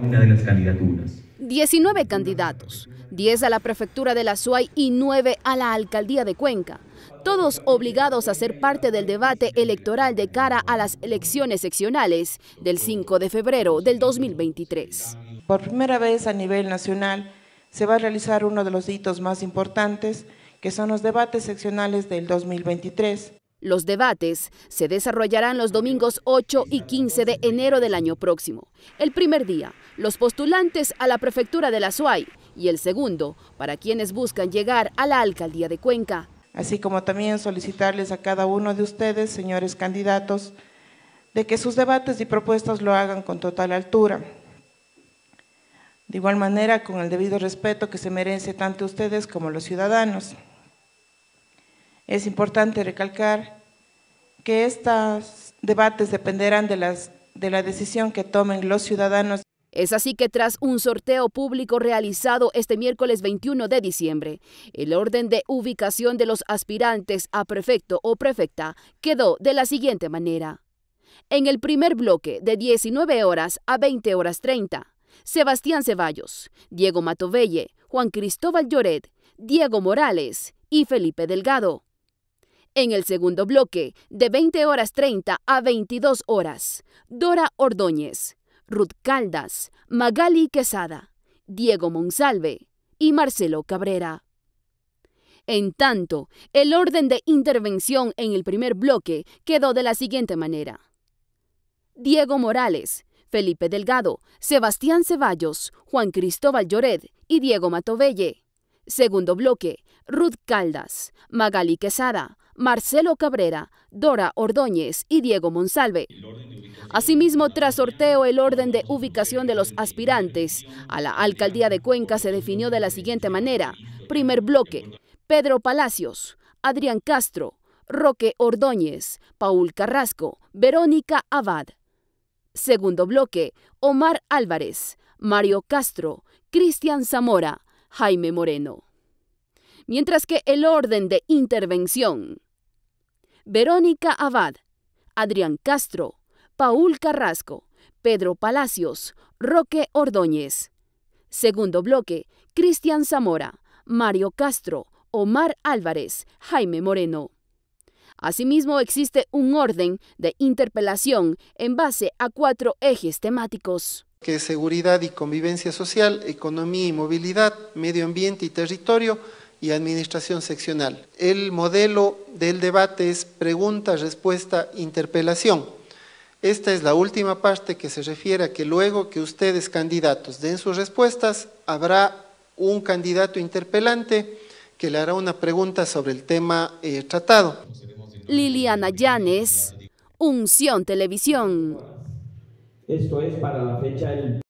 de las candidaturas. 19 candidatos, 10 a la prefectura de la SUAY y 9 a la alcaldía de Cuenca, todos obligados a ser parte del debate electoral de cara a las elecciones seccionales del 5 de febrero del 2023. Por primera vez a nivel nacional se va a realizar uno de los hitos más importantes, que son los debates seccionales del 2023. Los debates se desarrollarán los domingos 8 y 15 de enero del año próximo. El primer día, los postulantes a la prefectura de la SUAY y el segundo, para quienes buscan llegar a la alcaldía de Cuenca. Así como también solicitarles a cada uno de ustedes, señores candidatos, de que sus debates y propuestas lo hagan con total altura. De igual manera, con el debido respeto que se merece tanto ustedes como los ciudadanos. Es importante recalcar que estos debates dependerán de, la decisión que tomen los ciudadanos. Es así que tras un sorteo público realizado este miércoles 21 de diciembre, el orden de ubicación de los aspirantes a prefecto o prefecta quedó de la siguiente manera. En el primer bloque, de 19 horas a 20 horas 30, Sebastián Ceballos, Diego Matovelle, Juan Cristóbal Lloret, Diego Morales y Felipe Delgado. En el segundo bloque, de 20 horas 30 a 22 horas, Dora Ordóñez, Ruth Caldas, Magali Quesada, Diego Monsalve y Marcelo Cabrera. En tanto, el orden de intervención en el primer bloque quedó de la siguiente manera. Diego Morales, Felipe Delgado, Sebastián Ceballos, Juan Cristóbal Lloret y Diego Matovelle. Segundo bloque, Ruth Caldas, Magali Quesada, Marcelo Cabrera, Dora Ordóñez y Diego Monsalve. Asimismo, tras sorteo, el orden de ubicación de los aspirantes a la alcaldía de Cuenca se definió de la siguiente manera. Primer bloque, Pedro Palacios, Adrián Castro, Roque Ordóñez, Paul Carrasco, Verónica Abad. Segundo bloque, Omar Álvarez, Mario Castro, Cristian Zamora, Jaime Moreno mientras que el orden de intervención. Verónica Abad, Adrián Castro, Paul Carrasco, Pedro Palacios, Roque Ordóñez. Segundo bloque, Cristian Zamora, Mario Castro, Omar Álvarez, Jaime Moreno. Asimismo, existe un orden de interpelación en base a cuatro ejes temáticos. Que seguridad y convivencia social, economía y movilidad, medio ambiente y territorio, y Administración Seccional. El modelo del debate es pregunta, respuesta, interpelación. Esta es la última parte que se refiere a que luego que ustedes candidatos den sus respuestas, habrá un candidato interpelante que le hará una pregunta sobre el tema eh, tratado. Liliana Llanes, Unción Televisión. Esto es para la fecha del...